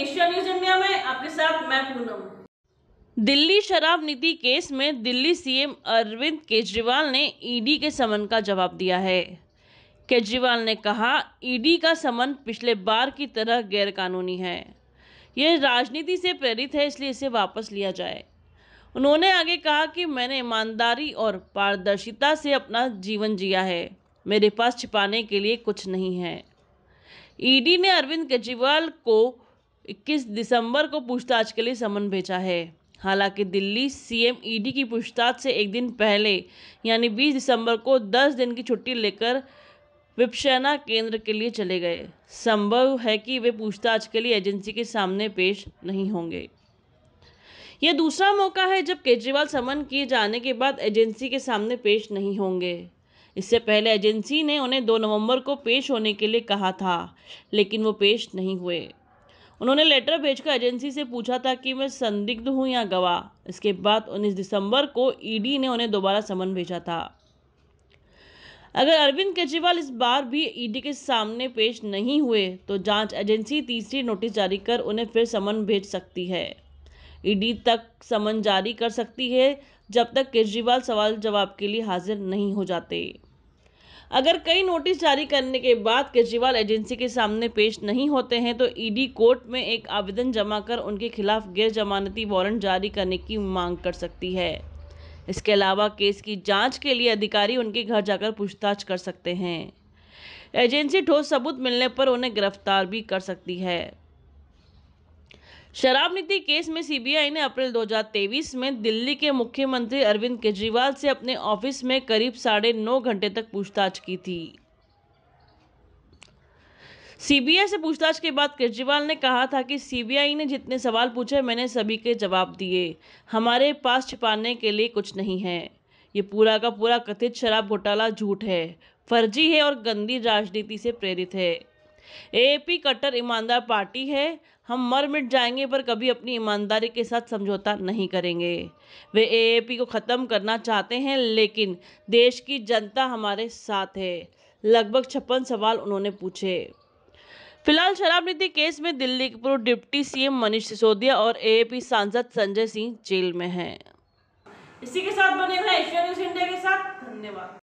Asia news India में आपके साथ मैं पूनम दिल्ली शराब नीति केस में दिल्ली सीएम अरविंद केजरीवाल ने ईडी के समन का जवाब दिया है केजरीवाल ने कहा ईडी का समन पिछले बार की तरह गैरकानूनी है यह राजनीति से प्रेरित है इसलिए इसे वापस लिया जाए उन्होंने आगे कहा कि मैंने ईमानदारी और पारदर्शिता से अपना जीवन जिया है मेरे पास छिपाने के लिए कुछ नहीं है ईडी ने अरविंद केजरीवाल को 21 दिसंबर को पूछताछ के लिए समन भेजा है हालांकि दिल्ली सीएमईडी की पूछताछ से एक दिन पहले यानी 20 दिसंबर को 10 दिन की छुट्टी लेकर विपसेना केंद्र के लिए चले गए संभव है कि वे पूछताछ के लिए एजेंसी के सामने पेश नहीं होंगे यह दूसरा मौका है जब केजरीवाल समन किए जाने के बाद एजेंसी के सामने पेश नहीं होंगे इससे पहले एजेंसी ने उन्हें 2 नवंबर को पेश होने के लिए कहा था लेकिन वो पेश नहीं हुए उन्होंने लेटर भेजकर एजेंसी से पूछा था कि मैं संदिग्ध हूं या गवाह इसके बाद 19 दिसंबर को ईडी ने उन्हें दोबारा समन भेजा था अगर अरविंद केजरीवाल इस बार भी ईडी के सामने पेश नहीं हुए तो जांच एजेंसी तीसरी नोटिस जारी कर उन्हें फिर समन भेज सकती है ईडी तक समन जारी कर सकती है जब तक केजरीवाल सवाल जवाब के लिए हाजिर नहीं हो जाते अगर कई नोटिस जारी करने के बाद केजरीवाल एजेंसी के सामने पेश नहीं होते हैं तो ईडी कोर्ट में एक आवेदन जमा कर उनके खिलाफ गैर जमानती वारंट जारी करने की मांग कर सकती है इसके अलावा केस की जांच के लिए अधिकारी उनके घर जाकर पूछताछ कर सकते हैं एजेंसी ठोस सबूत मिलने पर उन्हें गिरफ्तार भी कर सकती है शराब नीति केस में सीबीआई ने अप्रैल 2023 में दिल्ली के मुख्यमंत्री अरविंद केजरीवाल से अपने ऑफिस में करीब साढ़े नौ घंटे तक पूछताछ की थी सीबीआई से पूछताछ के बाद केजरीवाल ने कहा था कि सीबीआई ने जितने सवाल पूछे मैंने सभी के जवाब दिए हमारे पास छिपाने के लिए कुछ नहीं है ये पूरा का पूरा कथित शराब घोटाला झूठ है फर्जी है और गंदी राजनीति से प्रेरित है एएपी कट्टर ईमानदार पार्टी है हम मर मिट जाएंगे पर कभी अपनी ईमानदारी के साथ समझौता नहीं करेंगे वे एएपी को ख़त्म करना चाहते हैं लेकिन देश की जनता हमारे साथ है लगभग छप्पन सवाल उन्होंने पूछे फिलहाल शराब नीति केस में दिल्ली के पूर्व डिप्टी सीएम मनीष सिसोदिया और एएपी सांसद संजय सिंह जेल में हैं इसी के साथ बने रहे एशिया न्यूज इंडिया के साथ धन्यवाद